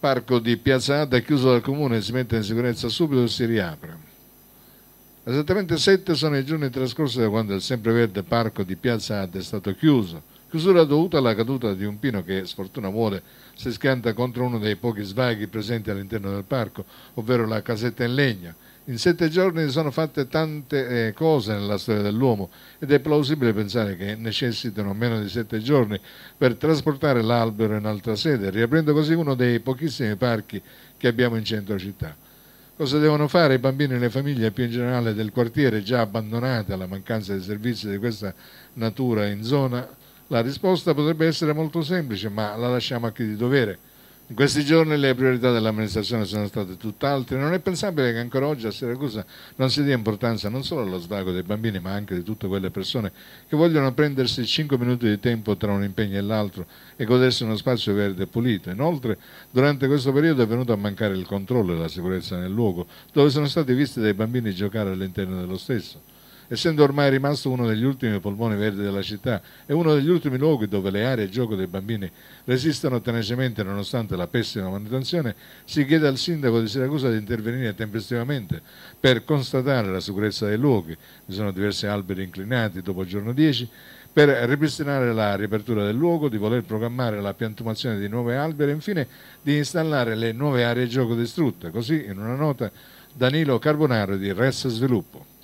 parco di Piazza Nata è chiuso dal comune, si mette in sicurezza subito e si riapre. Esattamente sette sono i giorni trascorsi da quando il sempreverde parco di Piazza Ad è stato chiuso. Chiusura dovuta alla caduta di un pino che, sfortuna vuole, si schianta contro uno dei pochi svaghi presenti all'interno del parco, ovvero la casetta in legno. In sette giorni si sono fatte tante eh, cose nella storia dell'uomo ed è plausibile pensare che necessitino meno di sette giorni per trasportare l'albero in altra sede, riaprendo così uno dei pochissimi parchi che abbiamo in centro città. Cosa devono fare i bambini e le famiglie più in generale del quartiere già abbandonate alla mancanza di servizi di questa natura in zona? La risposta potrebbe essere molto semplice, ma la lasciamo a chi di dovere in questi giorni le priorità dell'amministrazione sono state tutt'altre. Non è pensabile che ancora oggi a Siracusa non si dia importanza non solo allo svago dei bambini, ma anche di tutte quelle persone che vogliono prendersi 5 minuti di tempo tra un impegno e l'altro e godersi uno spazio verde e pulito. Inoltre, durante questo periodo è venuto a mancare il controllo e la sicurezza nel luogo, dove sono stati visti dei bambini giocare all'interno dello stesso essendo ormai rimasto uno degli ultimi polmoni verdi della città e uno degli ultimi luoghi dove le aree gioco dei bambini resistono tenacemente nonostante la pessima manutenzione, si chiede al sindaco di Siracusa di intervenire tempestivamente per constatare la sicurezza dei luoghi. Vi sono diversi alberi inclinati dopo il giorno 10 per ripristinare la riapertura del luogo, di voler programmare la piantumazione di nuove alberi e infine di installare le nuove aree gioco distrutte. Così, in una nota, Danilo Carbonaro di Res Sviluppo.